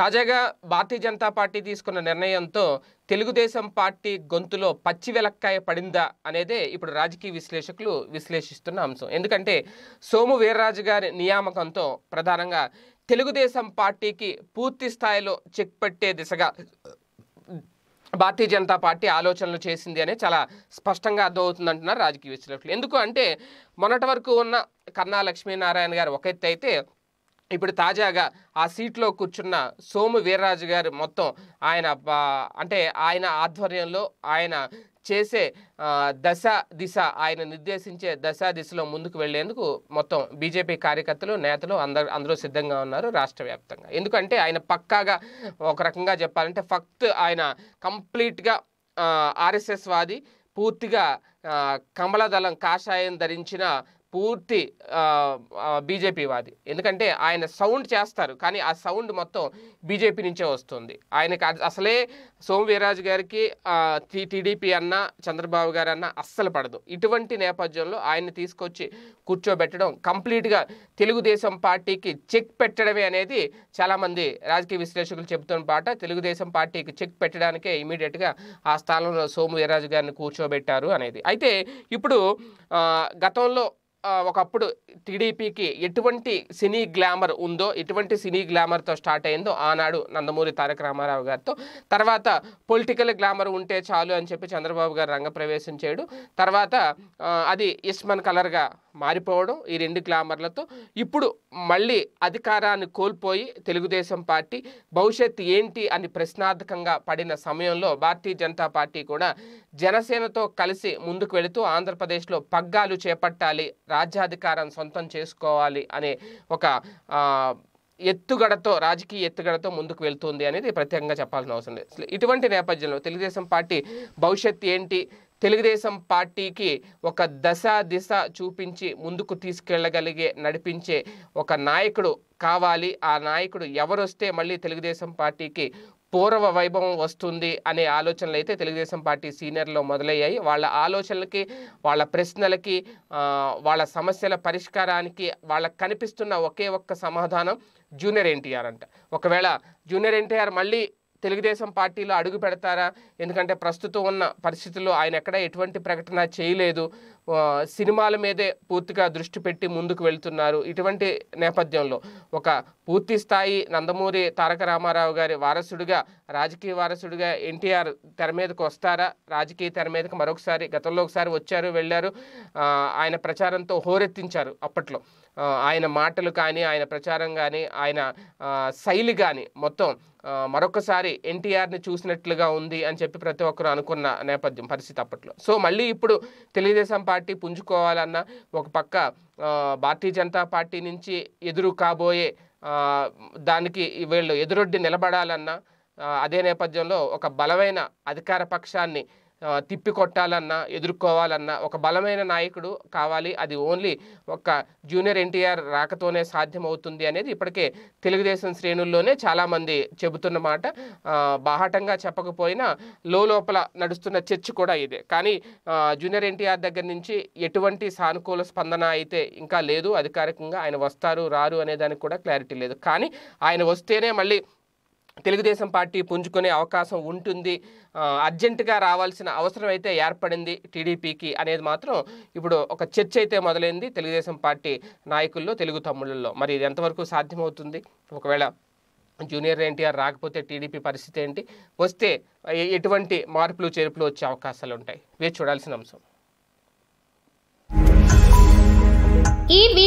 తాజాగా భారతీయ జనతా పార్టీ తీసుకున్న నిర్ణయంతో తెలుగుదేశం పార్టీ గొంతులో పచ్చి వెలక్కాయ పడిందా అనేదే ఇప్పుడు రాజకీయ విశ్లేషకులు విశ్లేషిస్తున్న అంశం ఎందుకంటే సోము వీర్రాజు గారి నియామకంతో ప్రధానంగా తెలుగుదేశం పార్టీకి పూర్తి స్థాయిలో చెక్ పెట్టే దిశగా భారతీయ జనతా పార్టీ ఆలోచనలు చేసింది అనే చాలా స్పష్టంగా అర్థమవుతుంది అంటున్నారు రాజకీయ విశ్లేషకులు ఎందుకు అంటే మొన్నటి వరకు ఉన్న కన్నా లక్ష్మీనారాయణ గారు ఒక ఎత్తు అయితే ఇప్పుడు తాజాగా ఆ సీట్లో కూర్చున్న సోము వీర్రాజు గారు మొత్తం ఆయన అంటే ఆయన ఆధ్వర్యంలో ఆయన చేసే దశ దిశ ఆయన నిర్దేశించే దశ దిశలో ముందుకు వెళ్లేందుకు మొత్తం బీజేపీ కార్యకర్తలు నేతలు అందరూ అందరూ సిద్ధంగా ఉన్నారు రాష్ట్ర వ్యాప్తంగా ఎందుకంటే ఆయన పక్కాగా ఒక రకంగా చెప్పాలంటే ఫక్త్ ఆయన కంప్లీట్గా ఆర్ఎస్ఎస్ వాది పూర్తిగా కమలదళం కాషాయం ధరించిన పూర్తి బీజేపీ వాది ఎందుకంటే ఆయన సౌండ్ చేస్తారు కానీ ఆ సౌండ్ మొత్తం బీజేపీ నుంచే వస్తుంది ఆయనకి అసలే సోమవీరాజు గారికి టీడీపీ అన్న చంద్రబాబు గారు అన్న అస్సలు పడదు ఇటువంటి నేపథ్యంలో ఆయన్ని తీసుకొచ్చి కూర్చోబెట్టడం కంప్లీట్గా తెలుగుదేశం పార్టీకి చెక్ పెట్టడమే అనేది చాలామంది రాజకీయ విశ్లేషకులు చెబుతున్న పాట తెలుగుదేశం పార్టీకి చెక్ పెట్టడానికే ఇమీడియట్గా ఆ స్థానంలో సోము వీరాజు గారిని కూర్చోబెట్టారు అనేది అయితే ఇప్పుడు గతంలో ఒకప్పుడు టీడీపీకి ఎటువంటి సినీ గ్లామర్ ఉందో ఎటువంటి సినీ గ్లామర్తో స్టార్ట్ అయిందో ఆనాడు నందమూరి తారక రామారావు గారితో తర్వాత పొలిటికల్ గ్లామర్ ఉంటే చాలు అని చెప్పి చంద్రబాబు గారు రంగప్రవేశం చేయడు తర్వాత అది ఇస్మాన్ కలర్గా మారిపోవడం ఈ రెండు గ్లామర్లతో ఇప్పుడు మళ్ళీ అధికారాన్ని కోల్పోయి తెలుగుదేశం పార్టీ భవిష్యత్ ఏంటి అని ప్రశ్నార్థకంగా పడిన సమయంలో భారతీయ జనతా పార్టీ కూడా జనసేనతో కలిసి ముందుకు వెళుతూ ఆంధ్రప్రదేశ్లో పగ్గాలు చేపట్టాలి రాజ్యాధికారం సొంతం చేసుకోవాలి అనే ఒక ఎత్తుగడతో రాజకీయ ఎత్తుగడతో ముందుకు వెళ్తుంది అనేది ప్రత్యేకంగా చెప్పాల్సిన అవసరం లేదు ఇటువంటి నేపథ్యంలో తెలుగుదేశం పార్టీ భవిష్యత్ ఏంటి తెలుగుదేశం పార్టీకి ఒక దశ దిశ చూపించి ముందుకు తీసుకెళ్ళగలిగే నడిపించే ఒక నాయకుడు కావాలి ఆ నాయకుడు ఎవరొస్తే మళ్ళీ తెలుగుదేశం పార్టీకి పూర్వ వైభవం వస్తుంది అనే ఆలోచనలు అయితే తెలుగుదేశం పార్టీ సీనియర్లో మొదలయ్యాయి వాళ్ళ ఆలోచనలకి వాళ్ళ ప్రశ్నలకి వాళ్ళ సమస్యల పరిష్కారానికి వాళ్ళకి కనిపిస్తున్న ఒకే ఒక్క సమాధానం జూనియర్ ఎన్టీఆర్ అంట ఒకవేళ జూనియర్ ఎన్టీఆర్ మళ్ళీ తెలుగుదేశం పార్టీలో అడుగు పెడతారా ఎందుకంటే ప్రస్తుతం ఉన్న పరిస్థితుల్లో ఆయన ఎక్కడ ఎటువంటి ప్రకటన చేయలేదు సినిమాల మీదే పూర్తిగా దృష్టి పెట్టి ముందుకు వెళ్తున్నారు ఇటువంటి నేపథ్యంలో ఒక పూర్తి స్థాయి నందమూరి తారక రామారావు గారి వారసుడిగా రాజకీయ వారసుడిగా ఎన్టీఆర్ తెర మీదకు వస్తారా రాజకీయ తెర మీదకు మరొకసారి గతంలో ఒకసారి వచ్చారు వెళ్ళారు ఆయన ప్రచారంతో హోరెత్తించారు అప్పట్లో ఆయన మాటలు కానీ ఆయన ప్రచారం కానీ ఆయన శైలి కానీ మొత్తం మరొకసారి ఎన్టీఆర్ని చూసినట్లుగా ఉంది అని చెప్పి ప్రతి ఒక్కరు అనుకున్న నేపథ్యం పరిస్థితి అప్పట్లో సో మళ్ళీ ఇప్పుడు తెలుగుదేశం పార్టీ పుంజుకోవాలన్న ఒక పక్క భారతీయ జనతా పార్టీ నుంచి ఎదురు కాబోయే దానికి వీళ్ళు ఎదురొడ్డి నిలబడాలన్న అదే నేపథ్యంలో ఒక బలమైన అధికార పక్షాన్ని తిప్పి కొట్టాలన్నా ఎదుర్కోవాలన్నా ఒక బలమైన నాయకుడు కావాలి అది ఓన్లీ ఒక జూనియర్ ఎన్టీఆర్ రాకతోనే సాధ్యమవుతుంది అనేది ఇప్పటికే తెలుగుదేశం శ్రేణుల్లోనే చాలామంది చెబుతున్న మాట బాహాటంగా చెప్పకపోయినా లోపల నడుస్తున్న చర్చ కూడా ఇదే కానీ జూనియర్ ఎన్టీఆర్ దగ్గర నుంచి ఎటువంటి సానుకూల స్పందన అయితే ఇంకా లేదు అధికారికంగా ఆయన వస్తారు రారు అనే దానికి కూడా క్లారిటీ లేదు కానీ ఆయన వస్తేనే మళ్ళీ తెలుగుదేశం పార్టీ పుంజుకునే అవకాశం ఉంటుంది అర్జెంటుగా రావాల్సిన అవసరం అయితే ఏర్పడింది టీడీపీకి అనేది మాత్రం ఇప్పుడు ఒక చర్చ అయితే మొదలైంది తెలుగుదేశం పార్టీ నాయకుల్లో తెలుగు తమ్ముళ్ళల్లో మరి ఇది ఎంతవరకు సాధ్యమవుతుంది ఒకవేళ జూనియర్ ఎన్టీఆర్ రాకపోతే టీడీపీ పరిస్థితి ఏంటి వస్తే ఎటువంటి మార్పులు చేర్పులు వచ్చే అవకాశాలు ఉంటాయి వేచి చూడాల్సిన అంశం